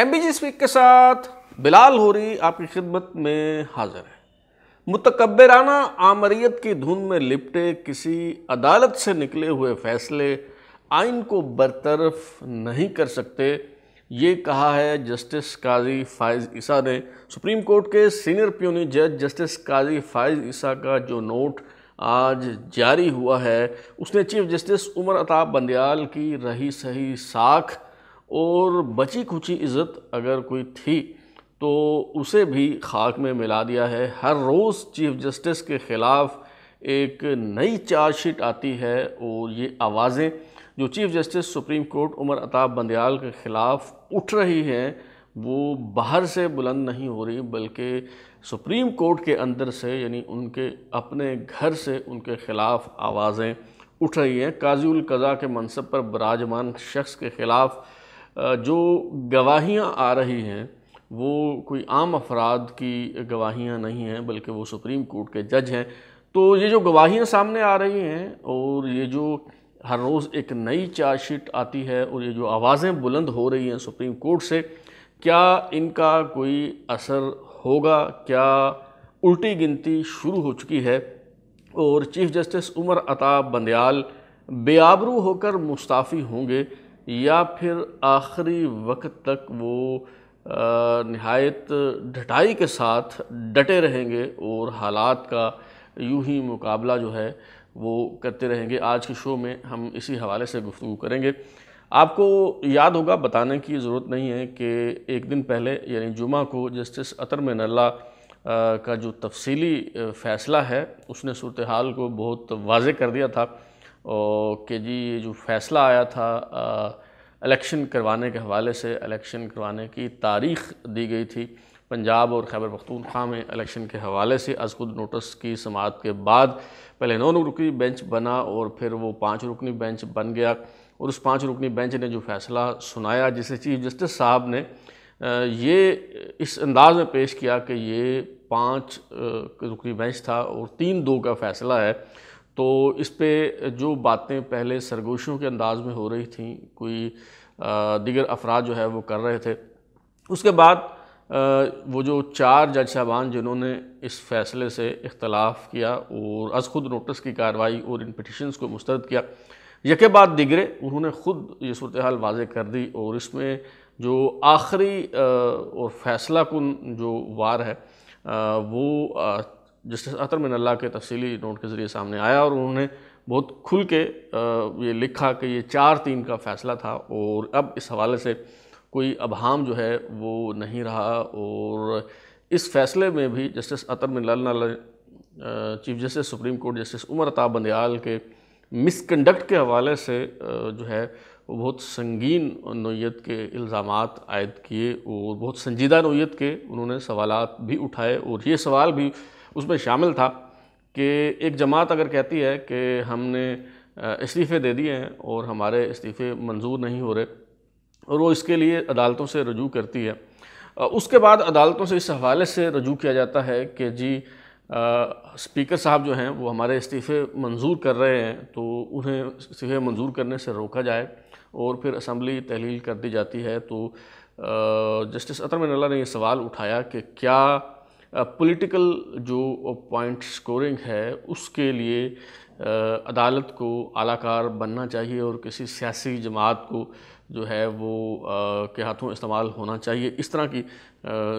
M B speak के साथ बिलाल होरी आपकी खिदमत में हाजिर है मुतकबराना आमरीत की धुन में लिपटे किसी अदालत से निकले हुए फैसले आइन को बरतरफ नहीं कर सकते ये कहा है जस्टिस काजी फायज़ ईसा ने सुप्रीम कोर्ट के सीनियर प्यूनी जज जस्टिस काजी फायज़ ईसा का जो नोट आज जारी हुआ है उसने चीफ जस्टिस उमर अताब बंदयाल की रही सही साख और बची खुची इज़्ज़त अगर कोई थी तो उसे भी खाक में मिला दिया है हर रोज़ चीफ जस्टिस के ख़िलाफ़ एक नई चार्जशीट आती है और ये आवाज़ें जो chief justice supreme court Umar Ata Bandial के ख़िलाफ़ उठ रही हैं वो बाहर से बुलंद नहीं हो रही बल्कि सुप्रीम कोर्ट के अंदर से यानी उनके अपने घर से उनके ख़िलाफ़ आवाज़ें उठ रही हैं काजी कज़ा के मनसब पर बराजमान शख्स के ख़िलाफ़ जो गवाहियाँ आ रही हैं वो कोई आम अफराद की गवाहियाँ नहीं हैं बल्कि वो सुप्रीम कोर्ट के जज हैं तो ये जो गवाहियाँ सामने आ रही हैं और ये जो हर रोज़ एक नई चार्जशीट आती है और ये जो आवाज़ें बुलंद हो रही हैं सुप्रीम कोर्ट से क्या इनका कोई असर होगा क्या उल्टी गिनती शुरू हो चुकी है और चीफ जस्टिस उमर अता बंदयाल बेआबरू होकर मुस्ताफ़ी होंगे या फिर आखिरी वक्त तक वो नहायत डटाई के साथ डटे रहेंगे और हालात का यूं ही मुकाबला जो है वो करते रहेंगे आज के शो में हम इसी हवाले से गुफ्तु करेंगे आपको याद होगा बताने की ज़रूरत नहीं है कि एक दिन पहले यानी जुमा को जस्टिस अतर में नल्ला का जो तफसीली फ़ैसला है उसने सूरत हाल को बहुत वाज कर दिया था कि जी ये जो फैसला आया था इलेक्शन करवाने के हवाले से इलेक्शन करवाने की तारीख दी गई थी पंजाब और खैबर पख्तूनख्वा में इलेक्शन के हवाले से अज खुद नोटिस की समात के बाद पहले नौ रुकनी बेंच बना और फिर वो पाँच रुकनी बेंच बन गया और उस पाँच रुकनी बेंच ने जो फैसला सुनाया जिसे चीफ जस्टिस साहब ने ये इस अंदाज में पेश किया कि ये पाँच रुकनी बेंच था और तीन दो का फैसला है तो इस पर जो बातें पहले सरगोशियों के अंदाज में हो रही थी कोई दिगर अफराद जो है वो कर रहे थे उसके बाद वो जो चार जज साहबान जिन्होंने इस फैसले से इख्तलाफ किया और अज खुद नोटिस की कार्रवाई और इन पटिशन्स को मुस्तरद किया यके बाद दिगरे उन्होंने ख़ुद ये सूरत हाल वाज कर दी और इसमें जो आखिरी और फैसला कन जो वार है वो जस्टिस अतर मिनल्ला के तफसीली नोट के ज़रिए सामने आया और उन्होंने बहुत खुल के ये लिखा कि ये चार तीन का फ़ैसला था और अब इस हवाले से कोई अबहम जो है वो नहीं रहा और इस फैसले में भी justice Athar Minallah chief justice supreme court justice Umar Ata Bandial के मिसकंडक्ट के हवाले से जो है वो बहुत संगीन नोयत के इल्ज़ाम आयद किए और बहुत संजीदा नोयत के उन्होंने सवाल भी उठाए और ये सवाल भी उसमें शामिल था कि एक जमात अगर कहती है कि हमने इस्तीफ़े दे दिए हैं और हमारे इस्तीफ़े मंजूर नहीं हो रहे और वो इसके लिए अदालतों से रजू करती है उसके बाद अदालतों से इस हवाले से रजू किया जाता है कि जी आ, स्पीकर साहब जो हैं वो हमारे इस्तीफ़े मंजूर कर रहे हैं तो उन्हें इस्तीफ़े मंजूर करने से रोका जाए और फिर असम्बली तहलील कर दी जाती है तो आ, जस्टिस अतर मिनला ने यह सवाल उठाया कि क्या पॉलिटिकल जो पॉइंट स्कोरिंग है उसके लिए अदालत को आलाकार बनना चाहिए और किसी सियासी जमात को जो है वो आ, के हाथों इस्तेमाल होना चाहिए इस तरह की आ,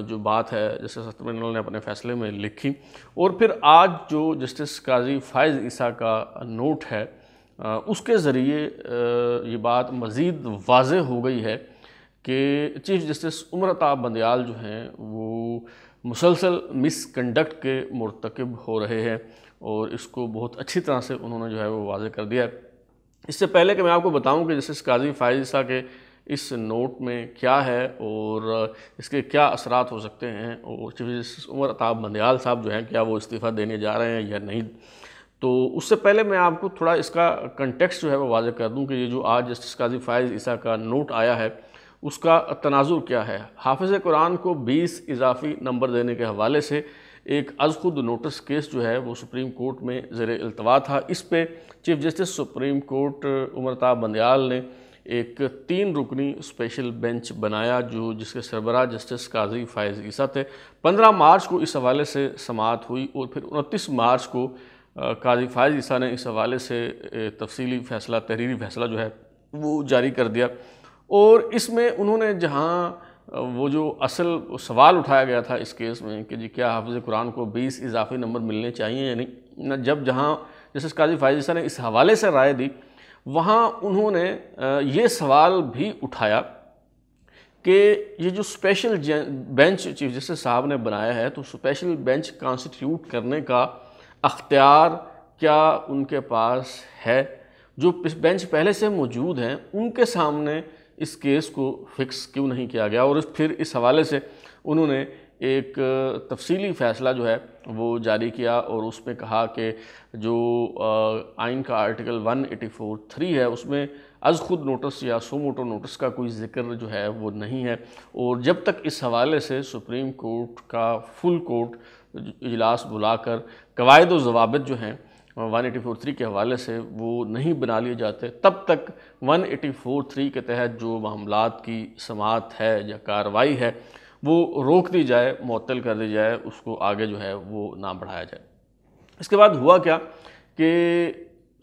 जो बात है जैसे सत्यमंडल ने अपने फैसले में लिखी और फिर आज जो जस्टिस काजी फ़ायज़ ईसा का नोट है आ, उसके ज़रिए ये बात मज़ीद वाज हो गई है कि चीफ़ जस्टिस उम्रता बंदयाल जो हैं वो मुसलसल मिसकंडक्ट के मरतकब हो रहे हैं और इसको बहुत अच्छी तरह से उन्होंने जो है वो वाज कर दिया है इससे पहले कि मैं आपको बताऊं कि जस्टिस काजी फायज ईसा के इस नोट में क्या है और इसके क्या असरात हो सकते हैं और चीफ जस्टिस उमर अताब मंदयाल साहब जो हैं क्या वो इस्तीफ़ा देने जा रहे हैं या नहीं तो उससे पहले मैं आपको थोड़ा इसका कंटेक्स्ट जो है वो वाजह कर दूं कि ये जो आज जस्टिस काजी फायज ईसा का नोट आया है उसका तनाजुर क्या है हाफिज़ कुरान को 20 इजाफी नंबर देने के हवाले से एक अज खुद नोटिस केस जो है वो सुप्रीम कोर्ट में ज़र अल्तवा था इस पर chief justice supreme court Umar Ata Bandial ने एक तीन रुकनी स्पेशल बेंच बनाया जो जिसके सरबरा जस्टिस काजी फायज़ ईसा थे पंद्रह मार्च को इस हवाले से समात हुई और फिर उनतीस मार्च को काजी फायज़ ईसा ने इस हवाले से तफसीली फ़ैसला तहरीरी फ़ैसला जो है वो जारी कर दिया और इसमें उन्होंने जहाँ वो जो असल सवाल उठाया गया था इस केस में कि जी क्या हाफिज़ कुरान को 20 इजाफी नंबर मिलने चाहिए या नहीं जब जहाँ जस्टिस काजी फायजा ने इस हवाले से राय दी वहाँ उन्होंने ये सवाल भी उठाया कि ये जो स्पेशल बेंच चीफ जस्टिस साहब ने बनाया है तो स्पेशल बेंच कॉन्स्टिट्यूट करने का अख्तियार क्या उनके पास है जो बेंच पहले से मौजूद हैं उनके सामने इस केस को फिक्स क्यों नहीं किया गया और फिर इस हवाले से उन्होंने एक तफसीली फ़ैसला जो है वो जारी किया और उसमें कहा कि जो आइन का आर्टिकल 184 थ्री है उसमें अज खुद नोटिस या सो मोटो नोटिस का कोई जिक्र जो है वो नहीं है और जब तक इस हवाले से सुप्रीम कोर्ट का फुल कोर्ट इजलास बुलाकर कवायद व जवाब जो हैं वन एटी फोर थ्री के हवाले से वो नहीं बना लिए जाते तब तक वन एटी फोर थ्री के तहत जो मामला की समात है या कार्रवाई है वो रोक दी जाए मअतल कर दी जाए उसको आगे जो है वो ना बढ़ाया जाए इसके बाद हुआ क्या कि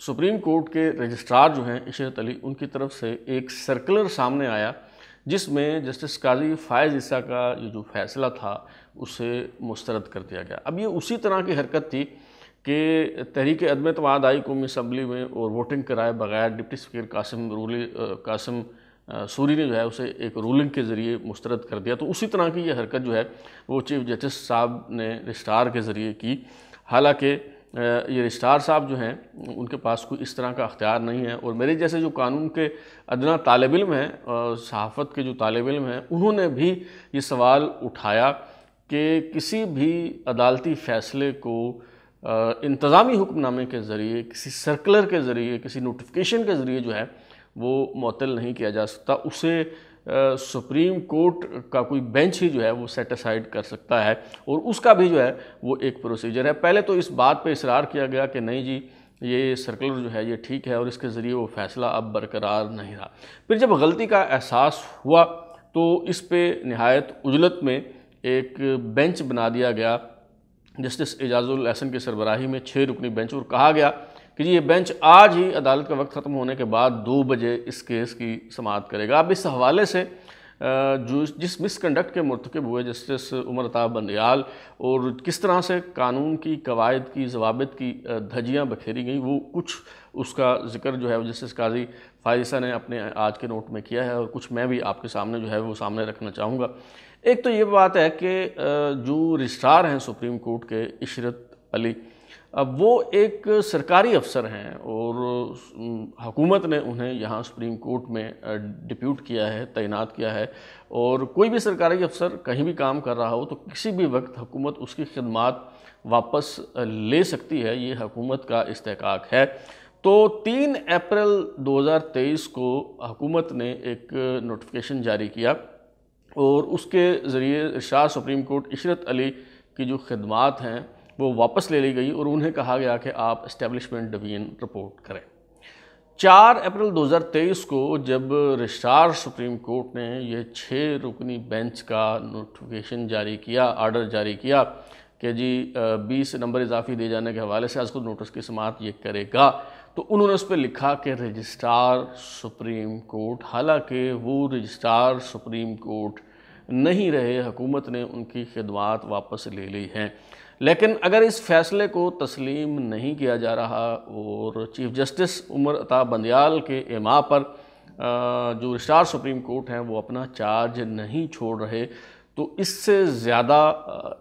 सुप्रीम कोर्ट के रजिस्ट्रार जो हैं इशरत अली उनकी तरफ से एक सर्कुलर सामने आया जिसमें जस्टिस काजी फ़ायज़ ईसा का ये जो फैसला था उसे मुस्तरद कर दिया गया अब ये उसी तरह की हरकत थी कि तहरीक अदमतवाद आई कौमी असम्बली में और वोटिंग कराए बगैर डिप्टी स्पीकर कासिम रूली कासिम सूरी ने जो है उसे एक रूलिंग के ज़रिए मुस्तरद कर दिया तो उसी तरह की ये हरकत जो है वो चीफ जस्टिस साहब ने रजिस्ट्रार के ज़रिए की हालांकि ये रजिस्ट्रार साहब जो हैं उनके पास कोई इस तरह का अख्तियार नहीं है और मेरे जैसे जो कानून के अदना तालब इम हैं सहाफ़त के जो तालब इम हैं उन्होंने भी ये सवाल उठाया कि किसी भी अदालती फ़ैसले को इंतज़ामी हुक्मनामे के ज़रिए किसी सर्कुलर के ज़रिए किसी नोटिफिकेशन के ज़रिए जो है वो मअतल नहीं किया जा सकता उसे सुप्रीम कोर्ट का कोई बेंच ही जो है वो सेटिसाइड कर सकता है और उसका भी जो है वो एक प्रोसीजर है पहले तो इस बात पे इसरार किया गया कि नहीं जी ये सर्कुलर जो है ये ठीक है और इसके ज़रिए वो फ़ैसला अब बरकरार नहीं रहा फिर जब गलती का एहसास हुआ तो इस पर नहायत उजलत में एक बेंच बना दिया गया जस्टिस एजाजुल एहसन की सरबराही में छः रुकनी बेंच और कहा गया कि जी ये बेंच आज ही अदालत का वक्त ख़त्म होने के बाद दो बजे इस केस की समाप्त करेगा अब इस हवाले से जो जिस मिसकंडक्ट के मरतकब हुए जस्टिस उमर अताब बंदयाल और किस तरह से कानून की कवायद की जवाब की धजियाँ बखेरी गई वो कुछ उसका जिक्र जो है जस्टिस काजी फायसा ने अपने आज के नोट में किया है और कुछ मैं भी आपके सामने जो है वो सामने रखना चाहूँगा एक तो ये बात है कि जो रजिस्ट्रार हैं सुप्रीम कोर्ट के इशरत अली अब वो एक सरकारी अफसर हैं और हकूमत ने उन्हें यहाँ सुप्रीम कोर्ट में डिप्यूट किया है तैनात किया है और कोई भी सरकारी अफसर कहीं भी काम कर रहा हो तो किसी भी वक्त हुकूमत उसकी खदमात वापस ले सकती है ये हकूमत का इस्तेकाक है तो 3 अप्रैल 2023 को हकूमत ने एक नोटिफिकेशन जारी किया और उसके ज़रिए शाह सुप्रीम कोर्ट इशरत अली की जो खदमात हैं वो वापस ले ली गई और उन्हें कहा गया कि आप इस्टेब्लिशमेंट डिवीजन रिपोर्ट करें चार अप्रैल 2023 को जब रिस्टार सुप्रीम कोर्ट ने यह छः रुकनी बेंच का नोटिफिकेशन जारी किया आर्डर जारी किया कि जी बीस नंबर इजाफी दिए जाने के हवाले से आज को नोटिस की समात ये करेगा तो उन्होंने उस पर लिखा कि रजिस्ट्रार सुप्रीम कोर्ट हालांकि वो रजिस्ट्रार सुप्रीम कोर्ट नहीं रहे हुकूमत ने उनकी खिदमत वापस ले ली हैं लेकिन अगर इस फैसले को तस्लीम नहीं किया जा रहा और चीफ जस्टिस उमर अता बंदयाल के एमा पर जो रजिस्ट्रार सुप्रीम कोर्ट हैं वो अपना चार्ज नहीं छोड़ रहे तो इससे ज़्यादा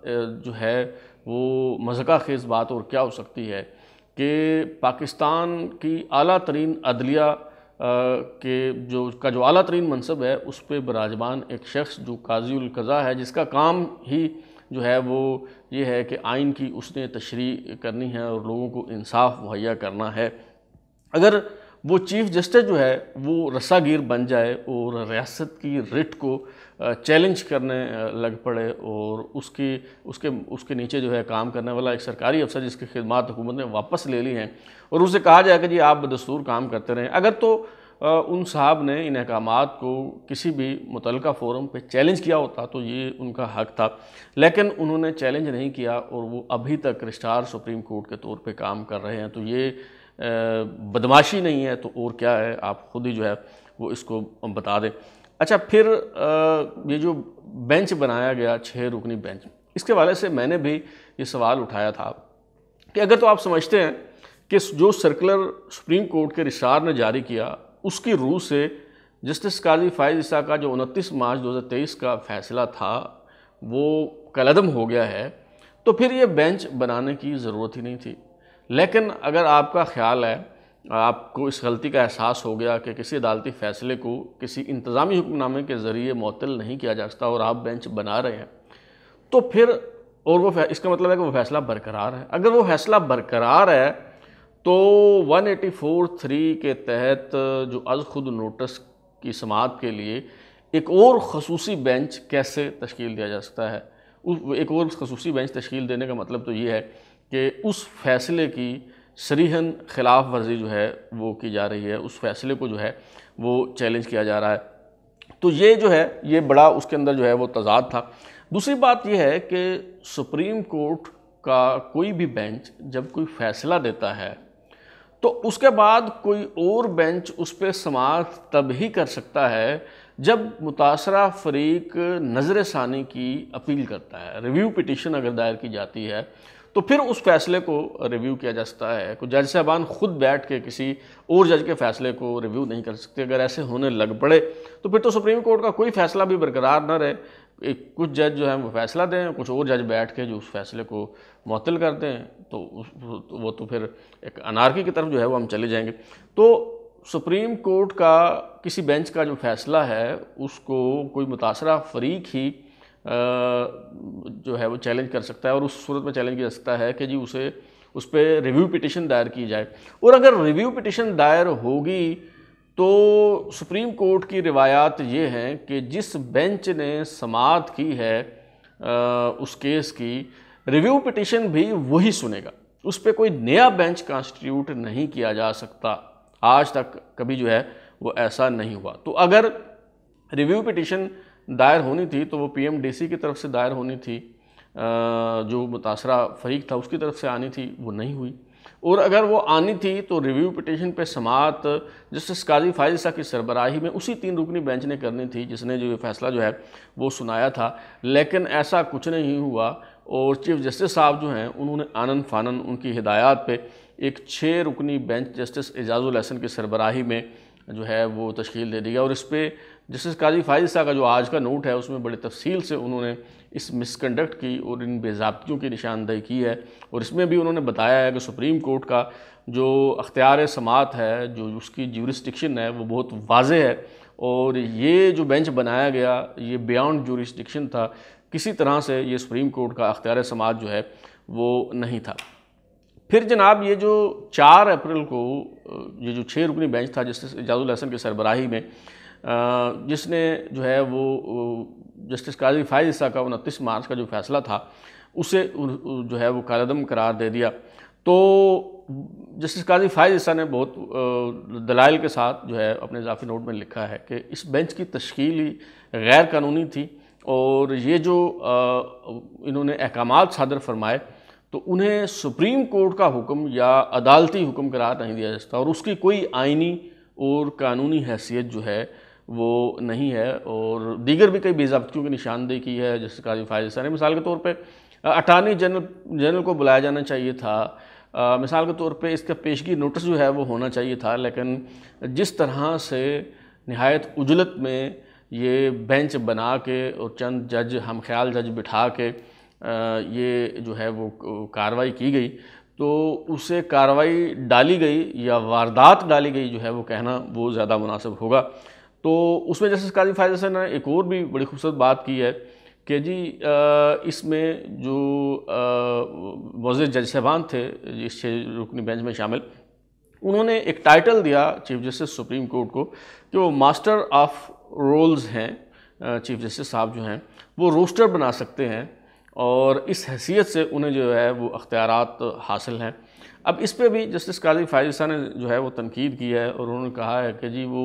जो है वो मज़का खेज बात और क्या हो सकती है कि पाकिस्तान की अला तरीन अदलिया के जो का जो अला तरीन मनसब है उस पर बराजमान एक शख्स जो काजीलकज़ा है जिसका काम ही जो है वो ये है कि आइन की उसने तशरी करनी है और लोगों को इंसाफ मुहैया करना है अगर वो चीफ़ जस्टिस जो है वो रसागिर बन जाए और रियासत की रिट को चैलेंज करने लग पड़े और उसकी उसके उसके नीचे जो है काम करने वाला एक सरकारी अफसर जिसकी खिदमत हुकूमत ने वापस ले ली हैं और उसे कहा जाए कि जी आप बदस्तूर काम करते रहें अगर तो उन साहब ने इन अहकाम को किसी भी मुतल फोरम पर चैलेंज किया होता तो ये उनका हक था लेकिन उन्होंने चैलेंज नहीं किया और वो अभी तक रिश्तार सुप्रीम कोर्ट के तौर पर काम कर रहे हैं तो ये बदमाशी नहीं है तो और क्या है आप खुद ही जो है वो इसको बता दें अच्छा फिर ये जो बेंच बनाया गया छः रुकनी बेंच इसके वाले से मैंने भी ये सवाल उठाया था कि अगर तो आप समझते हैं कि जो सर्कुलर सुप्रीम कोर्ट के रिसार ने जारी किया उसकी रूह से जस्टिस काजी फायज ईसा का जो उनतीस मार्च 2023 का फैसला था वो कलदम हो गया है तो फिर ये बेंच बनाने की ज़रूरत ही नहीं थी लेकिन अगर आपका ख्याल है आपको इस गलती का एहसास हो गया कि किसी अदालती फ़ैसले को किसी इंतज़ामी हुक्मनामे के ज़रिए मअतल नहीं किया जा सकता और आप बेंच बना रहे हैं तो फिर और वो इसका मतलब है कि वो फैसला बरकरार है अगर वो फैसला बरकरार है तो 184.3 के तहत जो अज खुद नोटिस की समात के लिए एक और खसूसी बेंच कैसे तश्ील दिया जा सकता है उस एक और खसूसी बेंच तश्ील देने का मतलब तो ये है कि उस फैसले की सरीहन खिलाफ वर्जी जो है वो की जा रही है उस फैसले को जो है वो चैलेंज किया जा रहा है तो ये जो है ये बड़ा उसके अंदर जो है वो तजाद था दूसरी बात यह है कि सुप्रीम कोर्ट का कोई भी बेंच जब कोई फैसला देता है तो उसके बाद कोई और बेंच उस पर समाप्त तब ही कर सकता है जब मुतासरा फरीक नज़र षानी की अपील करता है रिव्यू पिटिशन अगर दायर की जाती है तो फिर उस फैसले को रिव्यू किया जा सकता है जज साहबान खुद बैठ के किसी और जज के फैसले को रिव्यू नहीं कर सकते अगर ऐसे होने लग पड़े तो फिर तो सुप्रीम कोर्ट का कोई फैसला भी बरकरार ना रहे कुछ जज जो है वो फैसला दें कुछ और जज बैठ के जो उस फैसले को मअतल कर दें तो वो तो फिर एक अनारकी की तरफ जो है वो हम चले जाएंगे तो सुप्रीम कोर्ट का किसी बेंच का जो फैसला है उसको कोई मुतासरा फरीक ही जो है वो चैलेंज कर सकता है और उस सूरत में चैलेंज किया सकता है कि जी उसे उस पर रिव्यू पिटिशन दायर की जाए और अगर रिव्यू पिटिशन दायर होगी तो सुप्रीम कोर्ट की रिवायात ये हैं कि जिस बेंच ने समात की है उस केस की रिव्यू पिटिशन भी वही सुनेगा उस पर कोई नया बेंच कॉन्स्टिट्यूट नहीं किया जा सकता आज तक कभी जो है वो ऐसा नहीं हुआ तो अगर रिव्यू पिटिशन दायर होनी थी तो वो पीएमडीसी की तरफ से दायर होनी थी जो मुतासरा फरीक था उसकी तरफ से आनी थी वो नहीं हुई और अगर वो आनी थी तो रिव्यू पिटिशन पे समात जस्टिस काजी फाइज शाह की सरबराही में उसी तीन रुकनी बेंच ने करनी थी जिसने जो ये फैसला जो है वो सुनाया था लेकिन ऐसा कुछ नहीं हुआ और चीफ जस्टिस साहब जो हैं उन्होंने आनंद फानन उनकी हिदायत पे एक छः रुकनी बेंच जस्टिस एजाजुल अहसन की सरबराही में जो है वो तश्ील दे दी गई और इस पर जस्टिस काजी फायद साहब का जो आज का नोट है उसमें बड़ी तफसील से उन्होंने इस मिसकंडक्ट की और इन बेजाबतियों की निशानदेही की है और इसमें भी उन्होंने बताया है कि सुप्रीम कोर्ट का जो अख्तियार समात है जो उसकी जूरिस्टिक्शन है वो बहुत वाज है और ये जो बेंच बनाया गया ये बियॉन्ड जूरिस्टिक्शन था किसी तरह से ये सुप्रीम कोर्ट का अख्तियार समाज जो है वो नहीं था फिर जनाब ये जो चार अप्रैल को ये जो छः रुकनी बेंच था जस्टिस एजाजुल हसन के सरबराही में जिसने जो है वो जस्टिस काजी फायज ईसा का उनतीस मार्च का जो फैसला था उसे जो है वो कालदम करार दे दिया तो जस्टिस काजी फायज ईसा ने बहुत दलाइल के साथ जो है अपने इजाफी नोट में लिखा है कि इस बेंच की तश्कील ही गैर कानूनी थी और ये जो इन्होंने अहकाम सादर फरमाए तो उन्हें सुप्रीम कोर्ट का हुक्म या अदालती हुक्म करार नहीं दिया जाता और उसकी कोई आइनी और कानूनी हैसियत जो है वो नहीं है और दीगर भी कई बेजाबतियों की निशानदेही की है जैसे काजी फायज ने मिसाल के तौर पर अटारनी जनरल जनरल को बुलाया जाना चाहिए था आ, मिसाल के तौर पे इसका पेशगी नोटिस जो है वो होना चाहिए था लेकिन जिस तरह से नहायत उजलत में ये बेंच बना के और चंद जज हम ख्याल जज बिठा के ये जो है वो कार्रवाई की गई तो उसे कार्रवाई डाली गई या वारदात डाली गई जो है वो कहना वो ज़्यादा मुनासिब होगा तो उसमें जस्टिस काजी फायद हसन ने एक और भी बड़ी खूबसूरत बात की है कि जी इसमें जो वज़ जज साहबान थे इस रुकनी बेंच में शामिल उन्होंने एक टाइटल दिया चीफ जस्टिस सुप्रीम कोर्ट को कि वो मास्टर ऑफ रोल्स हैं चीफ जस्टिस साहब जो हैं वो रोस्टर बना सकते हैं और इस हैसियत से उन्हें जो है वो अख्तियार हासिल हैं अब इस पर भी जस्टिस काजी फायजा ने जो है वो तनकीद की है और उन्होंने कहा है कि जी वो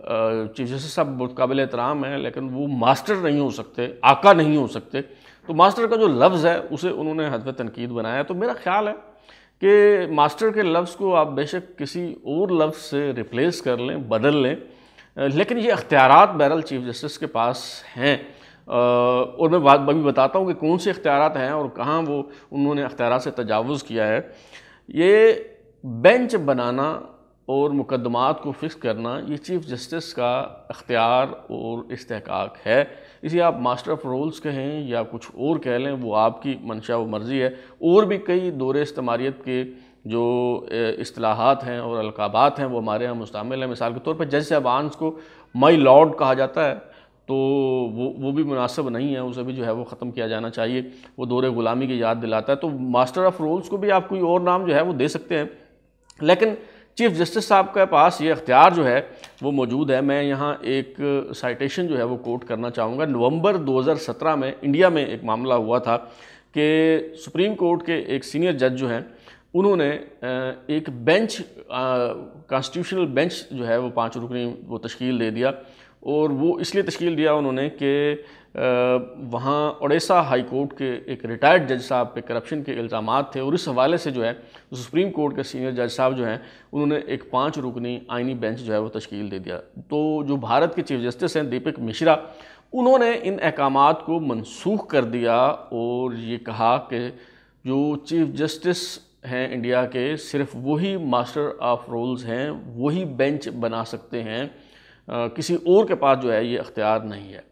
चीफ जस्टिस साहब बहुत काबिल एहतराम हैं लेकिन वो मास्टर नहीं हो सकते आका नहीं हो सकते तो मास्टर का जो लफ्ज़ है उसे उन्होंने हदव तनकीद बनाया तो मेरा ख्याल है कि मास्टर के लफ्ज़ को आप बेशक किसी और लफ्ज़ से रिप्लेस कर लें बदल लें लेकिन ये अख्तियार बहरल चीफ जस्टिस के पास हैं और मैं बात अभी बताता हूँ कि कौन से अख्तियार हैं और कहाँ वो उन्होंने अख्तियार से तजावज़ किया है ये बेंच बनाना और मुकदमात को फ़िक्स करना ये चीफ़ जस्टिस का अख्तियार और इस्तेकाक है इसे आप मास्टर ऑफ रोल्स कहें या कुछ और कह लें वो आपकी मंशा व मर्ज़ी है और भी कई दौरे इस्तेमारीत के जो असलाहत हैं और अलकाबात हैं वो हमारे यहाँ मुस्तमिल हैं मिसाल के तौर पर जज साहबानस को मई लॉर्ड कहा जाता है तो वो वो भी मुनासब नहीं है उसे भी जो है वो ख़त्म किया जाना चाहिए वो दौरे ग़ुलामी की याद दिलाता है तो मास्टर ऑफ रोल्स को भी आप कोई और नाम जो है वो दे सकते हैं लेकिन चीफ जस्टिस साहब के पास ये अख्तियार जो है वो मौजूद है मैं यहाँ एक साइटेशन जो है वो कोट करना चाहूँगा नवंबर 2017 में इंडिया में एक मामला हुआ था कि सुप्रीम कोर्ट के एक सीनियर जज जो हैं उन्होंने एक बेंच कॉन्स्टिट्यूशनल बेंच जो है वो पाँच रुकनी वो तश्कील दे दिया और वो इसलिए तश्कील दिया उन्होंने कि वहाँ उड़ीसा हाई कोर्ट के एक रिटायर्ड जज साहब पे करप्शन के इल्ज़ाम थे और इस हवाले से जो है सुप्रीम कोर्ट के सीनियर जज साहब जो हैं उन्होंने एक पाँच रुकनी आइनी बेंच जो है वो तश्कील दे दिया तो जो भारत के चीफ जस्टिस हैं दीपक मिश्रा उन्होंने इन अहकाम को मनसूख कर दिया और ये कहा कि जो चीफ जस्टिस हैं इंडिया के सिर्फ वही मास्टर ऑफ रोल्स हैं वही बेंच बना सकते हैं आ, किसी और के पास जो है ये अख्तियार नहीं है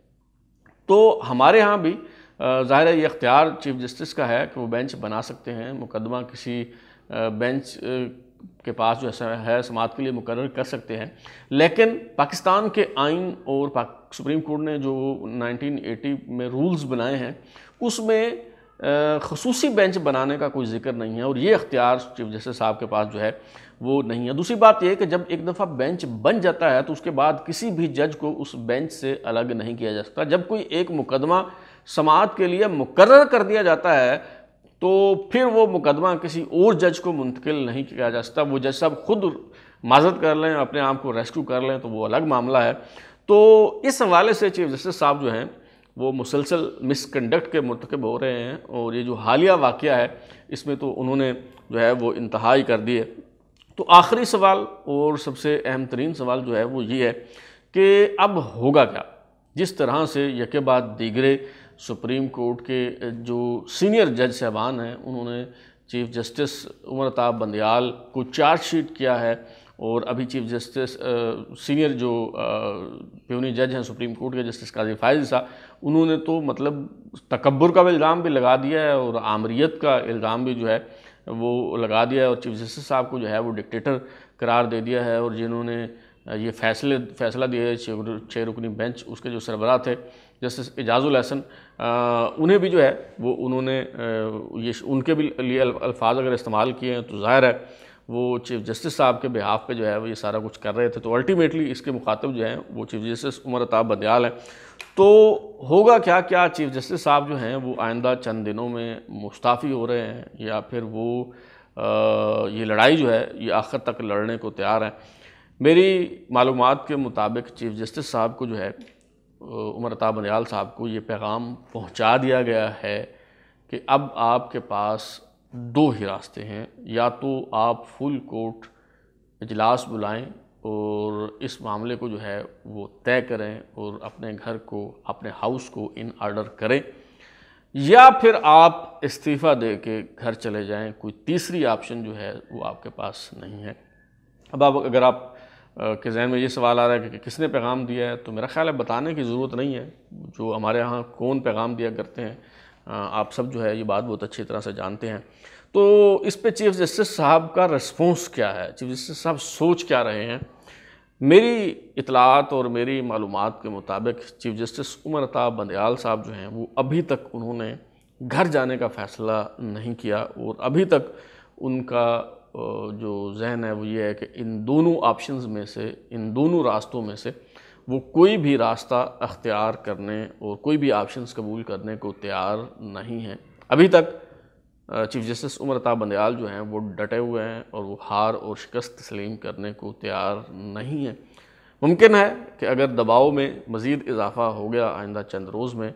तो हमारे यहाँ भी ज़ाहिर है ये अख्तियार चीफ जस्टिस का है कि वो बेंच बना सकते हैं मुकदमा किसी बेंच के पास जो है समात के लिए मुकर कर सकते हैं लेकिन पाकिस्तान के आइन और सुप्रीम कोर्ट ने जो 1980 में रूल्स बनाए हैं उसमें खसूसी बेंच बनाने का कोई जिक्र नहीं है और ये अख्तियार चीफ जस्टिस साहब के पास जो है वो नहीं है दूसरी बात यह कि जब एक दफ़ा बेंच बन जाता है तो उसके बाद किसी भी जज को उस बेंच से अलग नहीं किया जा सकता जब कोई एक मुकदमा समात के लिए मुकर कर दिया जाता है तो फिर वो मुकदमा किसी और जज को मुंतकिल नहीं किया जा सकता वो जज साहब खुद माजत कर लें अपने आप को रेस्क्यू कर लें तो वो अलग मामला है तो इस हवाले से चीफ जस्टिस साहब जो हैं वो मुसलसल मिसकंडक्ट के मरतकब हो रहे हैं और ये जो हालिया वाक़ है इसमें तो उन्होंने जो है वो इंतहाई कर दिए तो आखिरी सवाल और सबसे अहम तरीन सवाल जो है वो ये है कि अब होगा क्या जिस तरह से यके बाद दीगरे सुप्रीम कोर्ट के जो सीनियर जज साहबान हैं उन्होंने चीफ जस्टिस उमर ताब बंदयाल को चार्जशीट किया है और अभी चीफ जस्टिस सीनियर जो प्यूनी जज हैं सुप्रीम कोर्ट के जस्टिस काजी फायज साहब उन्होंने तो मतलब तकबर का भी इल्ज़ाम भी लगा दिया है और आमरीत का इल्ज़ाम भी जो है वो लगा दिया है और चीफ जस्टिस साहब को जो है वो डिक्टेटर करार दे दिया है और जिन्होंने ये फैसले फैसला दिया है छः रुकनी बेंच उसके जो सरबराह थे जस्टिस एजाजुल हसन उन्हें भी जो है वो उन्होंने ये उनके भी लिए अल्फाज अगर इस्तेमाल किए हैं तो ज़ाहिर है वो चीफ जस्टिस साहब के बिहाफ पे जो है वो ये सारा कुछ कर रहे थे तो अल्टीमेटली इसके मुखातब जो हैं वो चीफ जस्टिस उमर अताब बदयाल हैं तो होगा क्या क्या चीफ जस्टिस साहब जो हैं वो आइंदा चंद दिनों में मुस्ताफ़ी हो रहे हैं या फिर वो आ, ये लड़ाई जो है ये आखिर तक लड़ने को तैयार हैं मेरी मालूम के मुताबिक चीफ जस्टिस साहब को जो है उमर अता बनियाल साहब को ये पैगाम पहुंचा दिया गया है कि अब आपके पास दो ही रास्ते हैं या तो आप फुल कोर्ट इजलास बुलाएं और इस मामले को जो है वो तय करें और अपने घर को अपने हाउस को इन आर्डर करें या फिर आप इस्तीफ़ा दे के घर चले जाएं कोई तीसरी ऑप्शन जो है वो आपके पास नहीं है अब आप अगर आप के जहन में ये सवाल आ रहा है कि, कि किसने पैगाम दिया है तो मेरा ख्याल है बताने की ज़रूरत नहीं है जो हमारे यहाँ कौन पैगाम दिया करते हैं आप सब जो है ये बात बहुत अच्छी तरह से जानते हैं तो इस पे चीफ़ जस्टिस साहब का रिस्पॉन्स क्या है चीफ़ जस्टिस साहब सोच क्या रहे हैं मेरी इतलात और मेरी मालूम के मुताबिक चीफ जस्टिस उमर अताब बंदयाल साहब जो हैं वो अभी तक उन्होंने घर जाने का फ़ैसला नहीं किया और अभी तक उनका जो जहन है वो ये है कि इन दोनों ऑप्शंस में से इन दोनों रास्तों में से वो कोई भी रास्ता अख्तियार करने और कोई भी ऑप्शंस कबूल करने को तैयार नहीं है अभी तक चीफ जस्टिस उमर अता बंदयाल जो हैं वो डटे हुए हैं और वो हार और शिकस्त तस्लीम करने को तैयार नहीं है मुमकिन है कि अगर दबाव में मज़ीद इजाफा हो गया आइंदा चंद रोज़ में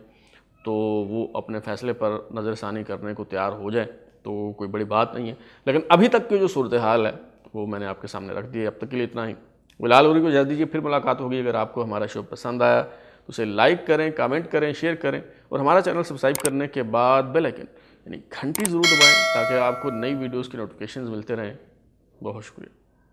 तो वो अपने फ़ैसले पर नज़रसानी करने को तैयार हो जाए तो कोई बड़ी बात नहीं है लेकिन अभी तक की जो सूरत हाल है वो मैंने आपके सामने रख दी है अब तक के लिए इतना ही गुलाल उरी को इजाज़त दीजिए फिर मुलाकात होगी अगर आपको हमारा शो पसंद आया तो उसे लाइक करें कमेंट करें शेयर करें और हमारा चैनल सब्सक्राइब करने के बाद बेलैकन यानी घंटी ज़रूर दबाएँ ताकि आपको नई वीडियोज़ की नोटिफिकेशन मिलते रहें बहुत शुक्रिया